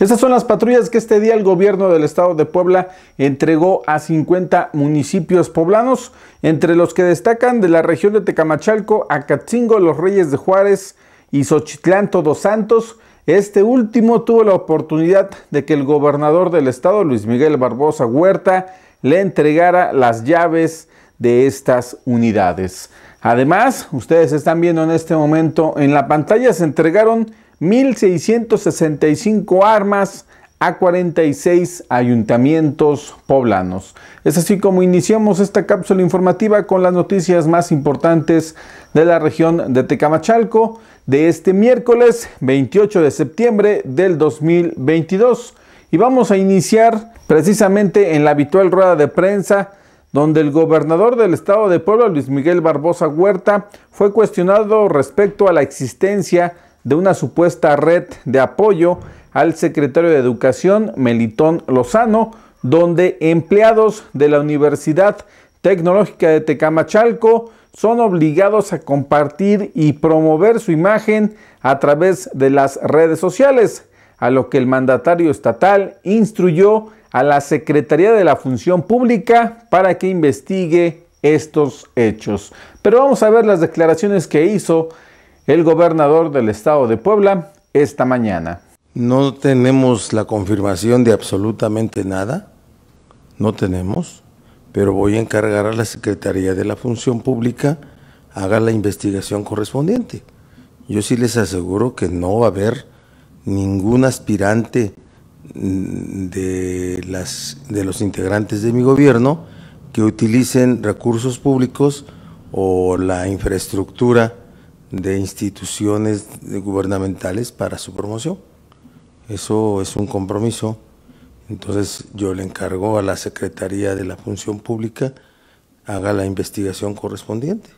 Estas son las patrullas que este día el gobierno del estado de Puebla entregó a 50 municipios poblanos, entre los que destacan de la región de Tecamachalco, Acatzingo, Los Reyes de Juárez y Xochitlán Todos Santos. Este último tuvo la oportunidad de que el gobernador del estado, Luis Miguel Barbosa Huerta, le entregara las llaves de estas unidades. Además, ustedes están viendo en este momento en la pantalla, se entregaron 1.665 armas a 46 ayuntamientos poblanos. Es así como iniciamos esta cápsula informativa con las noticias más importantes de la región de Tecamachalco de este miércoles 28 de septiembre del 2022. Y vamos a iniciar precisamente en la habitual rueda de prensa donde el gobernador del estado de Puebla, Luis Miguel Barbosa Huerta, fue cuestionado respecto a la existencia de una supuesta red de apoyo al secretario de Educación Melitón Lozano, donde empleados de la Universidad Tecnológica de Tecamachalco son obligados a compartir y promover su imagen a través de las redes sociales, a lo que el mandatario estatal instruyó a la Secretaría de la Función Pública para que investigue estos hechos. Pero vamos a ver las declaraciones que hizo el gobernador del estado de Puebla esta mañana. No tenemos la confirmación de absolutamente nada, no tenemos, pero voy a encargar a la Secretaría de la Función Pública haga la investigación correspondiente. Yo sí les aseguro que no va a haber ningún aspirante mm, de, las, de los integrantes de mi gobierno que utilicen recursos públicos o la infraestructura de instituciones gubernamentales para su promoción. Eso es un compromiso. Entonces yo le encargo a la Secretaría de la Función Pública haga la investigación correspondiente.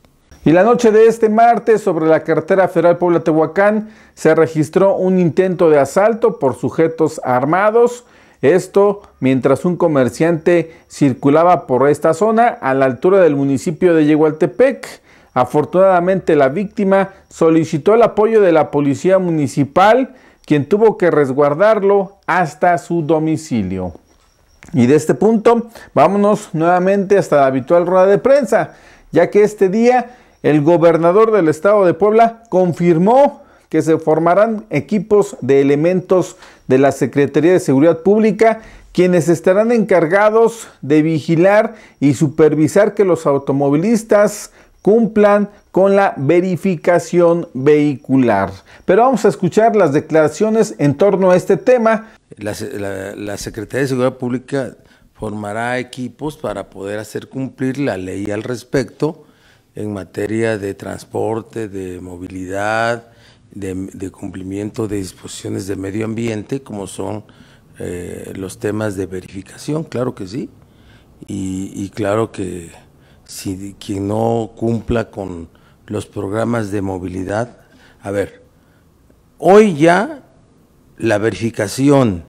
Y la noche de este martes, sobre la carretera federal Puebla-Tehuacán, se registró un intento de asalto por sujetos armados. Esto mientras un comerciante circulaba por esta zona a la altura del municipio de Yehualtepec, Afortunadamente la víctima solicitó el apoyo de la policía municipal, quien tuvo que resguardarlo hasta su domicilio. Y de este punto, vámonos nuevamente hasta la habitual rueda de prensa, ya que este día el gobernador del estado de Puebla confirmó que se formarán equipos de elementos de la Secretaría de Seguridad Pública, quienes estarán encargados de vigilar y supervisar que los automovilistas cumplan con la verificación vehicular. Pero vamos a escuchar las declaraciones en torno a este tema. La, Secretaría de Seguridad Pública formará equipos para poder hacer cumplir la ley al respecto en materia de transporte, de movilidad, de, cumplimiento de disposiciones de medio ambiente, como son eh, los temas de verificación, claro que sí, y claro que si quien no cumpla con los programas de movilidad, a ver, hoy ya la verificación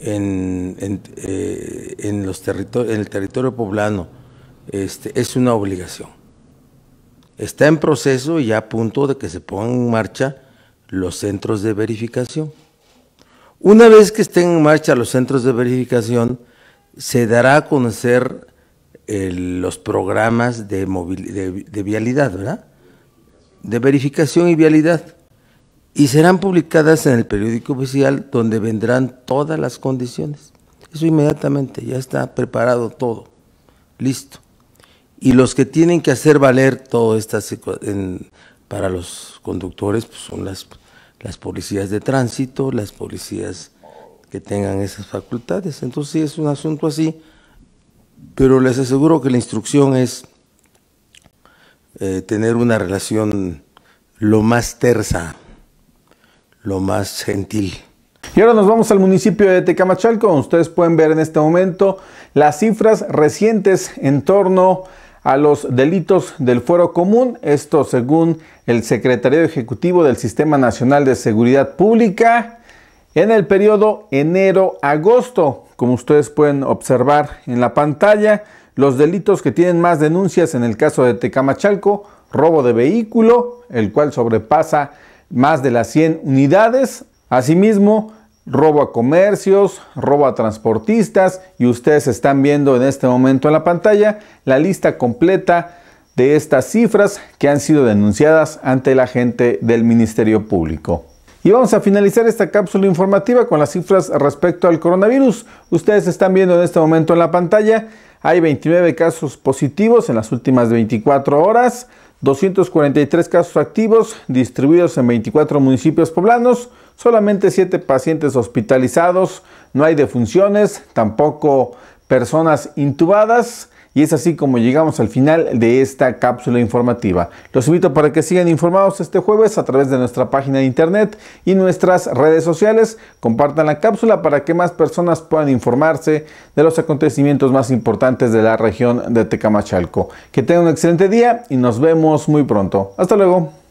en, eh, los el territorio poblano este, es una obligación. Está en proceso y a punto de que se pongan en marcha los centros de verificación. Una vez que estén en marcha los centros de verificación, se dará a conocer los programas de, de, de vialidad, ¿verdad? De verificación y vialidad. Y serán publicadas en el periódico oficial donde vendrán todas las condiciones. Eso inmediatamente, ya está preparado todo, listo. Y los que tienen que hacer valer todo esto para los conductores pues son las, las policías de tránsito, las policías que tengan esas facultades. Entonces, si es un asunto así, pero les aseguro que la instrucción es eh, tener una relación lo más tersa, lo más gentil. Y ahora nos vamos al municipio de Tecamachalco. Ustedes pueden ver en este momento las cifras recientes en torno a los delitos del fuero común. Esto según el secretario ejecutivo del Sistema Nacional de Seguridad Pública en el periodo enero-agosto. Como ustedes pueden observar en la pantalla, los delitos que tienen más denuncias en el caso de Tecamachalco, robo de vehículo, el cual sobrepasa más de las 100 unidades. Asimismo, robo a comercios, robo a transportistas y ustedes están viendo en este momento en la pantalla la lista completa de estas cifras que han sido denunciadas ante la gente del Ministerio Público. Y vamos a finalizar esta cápsula informativa con las cifras respecto al coronavirus. Ustedes están viendo en este momento en la pantalla, hay 29 casos positivos en las últimas 24 horas, 243 casos activos distribuidos en 24 municipios poblanos, solamente 7 pacientes hospitalizados, no hay defunciones, tampoco personas intubadas. Y es así como llegamos al final de esta cápsula informativa. Los invito para que sigan informados este jueves a través de nuestra página de internet y nuestras redes sociales. Compartan la cápsula para que más personas puedan informarse de los acontecimientos más importantes de la región de Tecamachalco. Que tengan un excelente día y nos vemos muy pronto. Hasta luego.